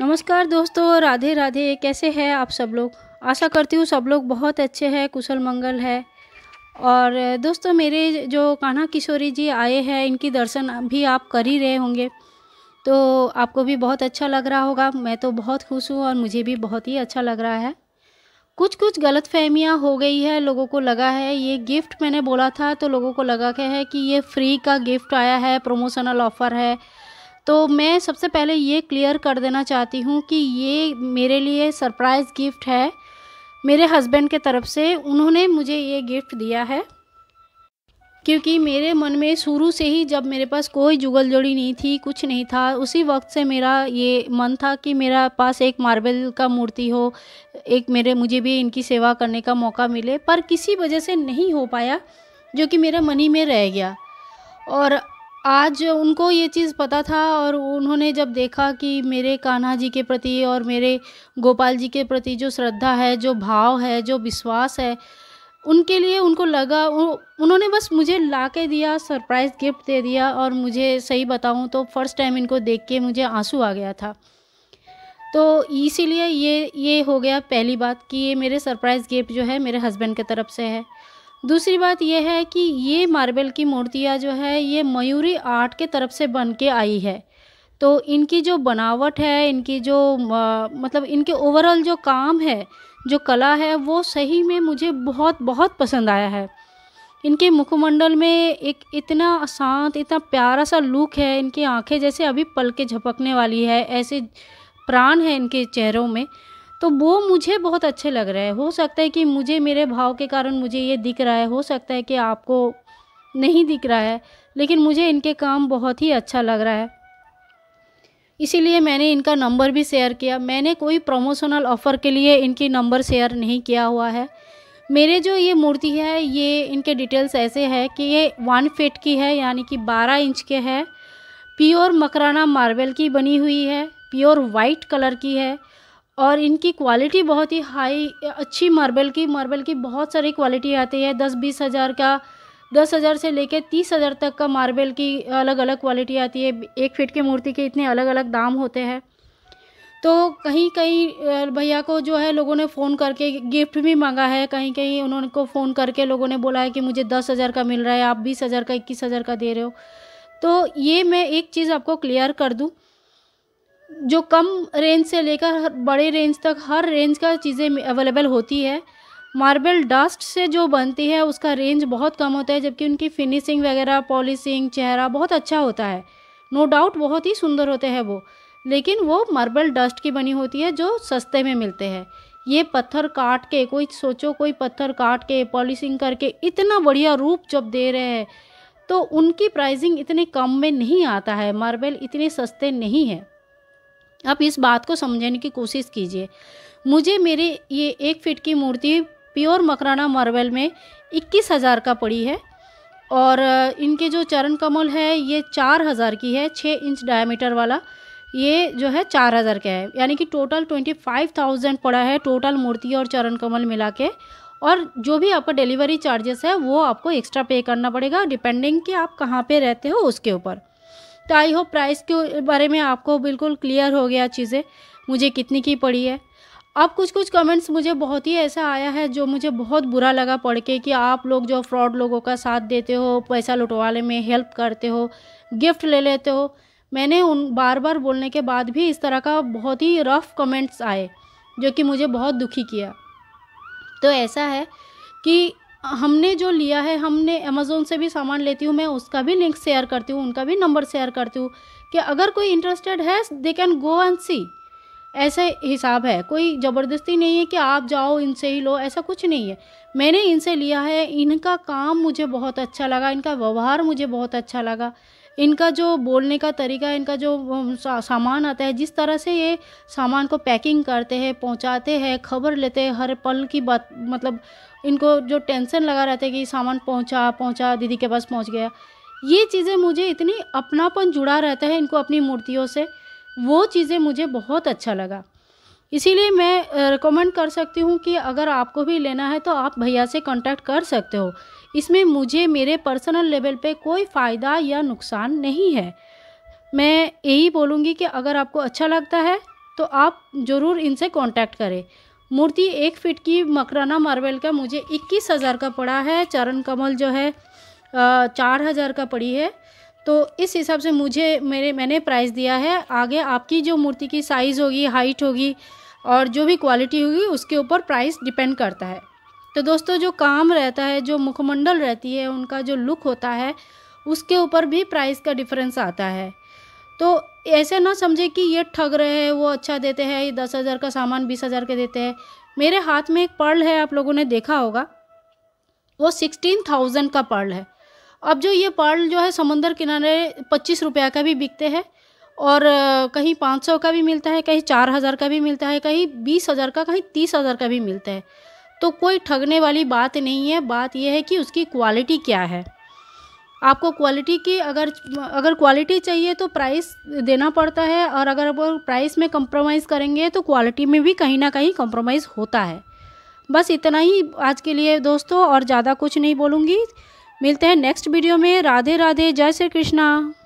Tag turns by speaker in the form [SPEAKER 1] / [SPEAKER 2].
[SPEAKER 1] नमस्कार दोस्तों राधे राधे कैसे हैं आप सब लोग आशा करती हूँ सब लोग बहुत अच्छे हैं कुशल मंगल है और दोस्तों मेरे जो कान्हा किशोरी जी आए हैं इनकी दर्शन भी आप कर ही रहे होंगे तो आपको भी बहुत अच्छा लग रहा होगा मैं तो बहुत खुश हूँ और मुझे भी बहुत ही अच्छा लग रहा है कुछ कुछ गलत फहमियाँ हो गई है लोगों को लगा है ये गिफ्ट मैंने बोला था तो लोगों को लगा क्या है कि ये फ्री का गिफ्ट आया है प्रमोशनल ऑफ़र है तो मैं सबसे पहले ये क्लियर कर देना चाहती हूँ कि ये मेरे लिए सरप्राइज़ गिफ्ट है मेरे हस्बैंड के तरफ से उन्होंने मुझे ये गिफ्ट दिया है क्योंकि मेरे मन में शुरू से ही जब मेरे पास कोई जुगल जोड़ी नहीं थी कुछ नहीं था उसी वक्त से मेरा ये मन था कि मेरा पास एक मार्बल का मूर्ति हो एक मेरे मुझे भी इनकी सेवा करने का मौका मिले पर किसी वजह से नहीं हो पाया जो कि मेरा मन ही में रह गया और आज उनको ये चीज़ पता था और उन्होंने जब देखा कि मेरे कान्हा जी के प्रति और मेरे गोपाल जी के प्रति जो श्रद्धा है जो भाव है जो विश्वास है उनके लिए उनको लगा उन्होंने बस मुझे ला के दिया सरप्राइज़ गिफ्ट दे दिया और मुझे सही बताऊं तो फ़र्स्ट टाइम इनको देख के मुझे आंसू आ गया था तो इसीलिए ये ये हो गया पहली बात कि ये मेरे सरप्राइज़ गिफ्ट जो है मेरे हस्बैंड के तरफ से है दूसरी बात यह है कि ये मार्बल की मूर्तियाँ जो है ये मयूरी आर्ट के तरफ से बन के आई है तो इनकी जो बनावट है इनकी जो आ, मतलब इनके ओवरऑल जो काम है जो कला है वो सही में मुझे बहुत बहुत पसंद आया है इनके मुखमंडल में एक इतना शांत इतना प्यारा सा लुक है इनकी आंखें जैसे अभी पल के झपकने वाली है ऐसे प्राण है इनके चेहरों में तो वो मुझे बहुत अच्छे लग रहे हैं हो सकता है कि मुझे मेरे भाव के कारण मुझे ये दिख रहा है हो सकता है कि आपको नहीं दिख रहा है लेकिन मुझे इनके काम बहुत ही अच्छा लग रहा है इसीलिए मैंने इनका नंबर भी शेयर किया मैंने कोई प्रमोशनल ऑफ़र के लिए इनकी नंबर शेयर नहीं किया हुआ है मेरे जो ये मूर्ति है ये इनके डिटेल्स ऐसे है कि ये वन फिट की है यानी कि बारह इंच के है प्योर मकराना मार्बल की बनी हुई है प्योर वाइट कलर की है और इनकी क्वालिटी बहुत ही हाई अच्छी मार्बल की मार्बल की बहुत सारी क्वालिटी आती है दस बीस हज़ार का दस हज़ार से लेकर तीस हज़ार तक का मार्बल की अलग अलग क्वालिटी आती है एक फीट के मूर्ति के इतने अलग अलग दाम होते हैं तो कहीं कहीं भैया को जो है लोगों ने फ़ोन करके गिफ्ट भी मांगा है कहीं कहीं उन्होंने को फ़ोन करके लोगों ने बोला है कि मुझे दस हज़ार का मिल रहा है आप बीस हज़ार का इक्कीस हज़ार का दे रहे हो तो ये मैं एक चीज़ आपको क्लियर कर दूँ जो कम रेंज से लेकर बड़े रेंज तक हर रेंज का चीज़ें अवेलेबल होती है मार्बल डस्ट से जो बनती है उसका रेंज बहुत कम होता है जबकि उनकी फिनिशिंग वगैरह पॉलिशिंग चेहरा बहुत अच्छा होता है नो डाउट बहुत ही सुंदर होते हैं वो लेकिन वो मार्बल डस्ट की बनी होती है जो सस्ते में मिलते हैं ये पत्थर काट के कोई सोचो कोई पत्थर काट के पॉलिशिंग करके इतना बढ़िया रूप जब दे रहे हैं तो उनकी प्राइसिंग इतने कम में नहीं आता है मार्बल इतने सस्ते नहीं है आप इस बात को समझने की कोशिश कीजिए मुझे मेरे ये एक फिट की मूर्ति प्योर मकराना मार्बल में इक्कीस हज़ार का पड़ी है और इनके जो चरण कमल है ये चार हज़ार की है छः इंच डायमीटर वाला ये जो है चार हज़ार का है यानी कि टोटल ट्वेंटी फाइव थाउजेंड पड़ा है टोटल मूर्ति और चरण कमल मिला के और जो भी आपका डिलीवरी चार्जेस है वो आपको एक्स्ट्रा पे करना पड़ेगा डिपेंडिंग कि आप कहाँ पे रहते हो उसके ऊपर तो आई होप प्राइस के बारे में आपको बिल्कुल क्लियर हो गया चीज़ें मुझे कितने की पड़ी है अब कुछ कुछ कमेंट्स मुझे बहुत ही ऐसा आया है जो मुझे बहुत बुरा लगा पढ़ के कि आप लोग जो फ्रॉड लोगों का साथ देते हो पैसा लुटवाने में हेल्प करते हो गिफ्ट ले लेते हो मैंने उन बार बार बोलने के बाद भी इस तरह का बहुत ही रफ़ कमेंट्स आए जो कि मुझे बहुत दुखी किया तो ऐसा है कि हमने जो लिया है हमने अमेज़ोन से भी सामान लेती हूँ मैं उसका भी लिंक शेयर करती हूँ उनका भी नंबर शेयर करती हूँ कि अगर कोई इंटरेस्टेड है दे कैन गो एंड सी ऐसे हिसाब है कोई ज़बरदस्ती नहीं है कि आप जाओ इनसे ही लो ऐसा कुछ नहीं है मैंने इनसे लिया है इनका काम मुझे बहुत अच्छा लगा इनका व्यवहार मुझे बहुत अच्छा लगा इनका जो बोलने का तरीका इनका जो सामान आता है जिस तरह से ये सामान को पैकिंग करते हैं पहुंचाते हैं खबर लेते हैं हर पल की बात मतलब इनको जो टेंशन लगा रहता है कि सामान पहुंचा पहुंचा दीदी के पास पहुंच गया ये चीज़ें मुझे इतनी अपनापन जुड़ा रहता है इनको अपनी मूर्तियों से वो चीज़ें मुझे बहुत अच्छा लगा इसीलिए मैं रिकमेंड कर सकती हूँ कि अगर आपको भी लेना है तो आप भैया से कांटेक्ट कर सकते हो इसमें मुझे मेरे पर्सनल लेवल पे कोई फ़ायदा या नुकसान नहीं है मैं यही बोलूँगी कि अगर आपको अच्छा लगता है तो आप ज़रूर इनसे कांटेक्ट करें मूर्ति एक फीट की मकराना मार्बल का मुझे इक्कीस हज़ार का पड़ा है चरण कमल जो है चार हज़ार का पड़ी है तो इस हिसाब से मुझे मेरे मैंने प्राइस दिया है आगे आपकी जो मूर्ति की साइज़ होगी हाइट होगी और जो भी क्वालिटी होगी उसके ऊपर प्राइस डिपेंड करता है तो दोस्तों जो काम रहता है जो मुखमंडल रहती है उनका जो लुक होता है उसके ऊपर भी प्राइस का डिफरेंस आता है तो ऐसे ना समझे कि ये ठग रहे हैं वो अच्छा देते हैं ये दस हज़ार का सामान बीस हज़ार के देते हैं मेरे हाथ में एक पर्ल है आप लोगों ने देखा होगा वो सिक्सटीन थाउजेंड का पर्ल है अब जो ये पर्ल जो है समंदर किनारे पच्चीस रुपया का भी बिकते हैं और कहीं पाँच सौ का भी मिलता है कहीं चार हज़ार का भी मिलता है कहीं बीस हज़ार का कहीं तीस हज़ार का भी मिलता है तो कोई ठगने वाली बात नहीं है बात यह है कि उसकी क्वालिटी क्या है आपको क्वालिटी की अगर अगर क्वालिटी चाहिए तो प्राइस देना पड़ता है और अगर वो प्राइस में कंप्रोमाइज़ करेंगे तो क्वालिटी में भी कहीं ना कहीं कंप्रोमाइज़ होता है बस इतना ही आज के लिए दोस्तों और ज़्यादा कुछ नहीं बोलूँगी मिलते हैं नेक्स्ट वीडियो में राधे राधे जय श्री कृष्णा